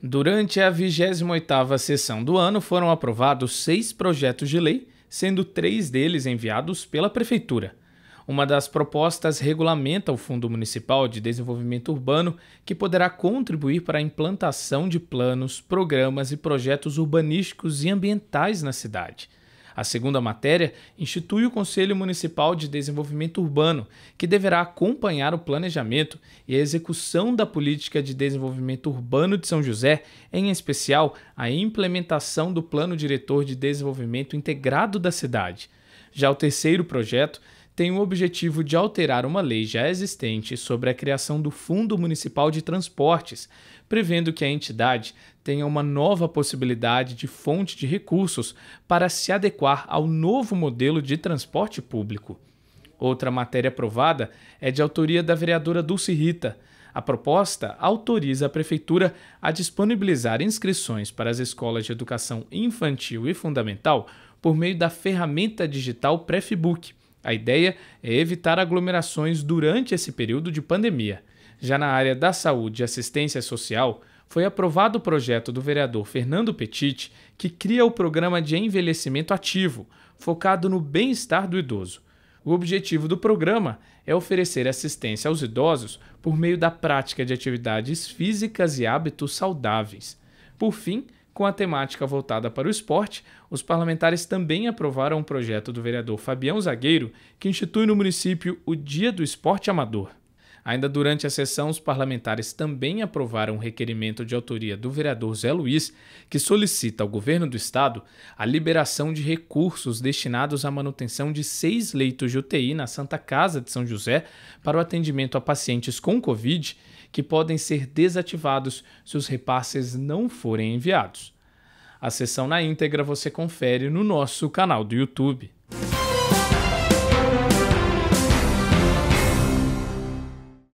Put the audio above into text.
Durante a 28ª sessão do ano foram aprovados seis projetos de lei, sendo três deles enviados pela Prefeitura. Uma das propostas regulamenta o Fundo Municipal de Desenvolvimento Urbano, que poderá contribuir para a implantação de planos, programas e projetos urbanísticos e ambientais na cidade. A segunda matéria institui o Conselho Municipal de Desenvolvimento Urbano, que deverá acompanhar o planejamento e a execução da política de desenvolvimento urbano de São José, em especial a implementação do Plano Diretor de Desenvolvimento Integrado da cidade. Já o terceiro projeto tem o objetivo de alterar uma lei já existente sobre a criação do Fundo Municipal de Transportes, prevendo que a entidade tenha uma nova possibilidade de fonte de recursos para se adequar ao novo modelo de transporte público. Outra matéria aprovada é de autoria da vereadora Dulce Rita. A proposta autoriza a Prefeitura a disponibilizar inscrições para as escolas de educação infantil e fundamental por meio da ferramenta digital Prefbook a ideia é evitar aglomerações durante esse período de pandemia. Já na área da saúde e assistência social, foi aprovado o projeto do vereador Fernando Petit, que cria o programa de envelhecimento ativo, focado no bem-estar do idoso. O objetivo do programa é oferecer assistência aos idosos por meio da prática de atividades físicas e hábitos saudáveis. Por fim, com a temática voltada para o esporte, os parlamentares também aprovaram um projeto do vereador Fabião Zagueiro que institui no município o Dia do Esporte Amador. Ainda durante a sessão, os parlamentares também aprovaram um requerimento de autoria do vereador Zé Luiz, que solicita ao governo do estado a liberação de recursos destinados à manutenção de seis leitos de UTI na Santa Casa de São José para o atendimento a pacientes com Covid que podem ser desativados se os repasses não forem enviados. A sessão na íntegra você confere no nosso canal do YouTube.